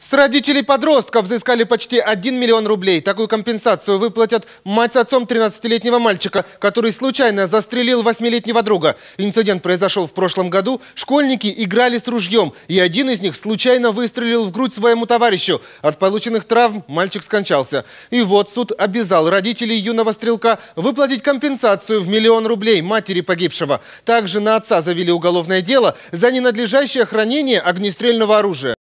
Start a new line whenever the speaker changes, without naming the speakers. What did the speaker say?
С родителей подростков взыскали почти 1 миллион рублей. Такую компенсацию выплатят мать с отцом 13-летнего мальчика, который случайно застрелил 8-летнего друга. Инцидент произошел в прошлом году. Школьники играли с ружьем, и один из них случайно выстрелил в грудь своему товарищу. От полученных травм мальчик скончался. И вот суд обязал родителей юного стрелка выплатить компенсацию в миллион рублей матери погибшего. Также на отца завели уголовное дело за ненадлежащее хранение огнестрельного оружия.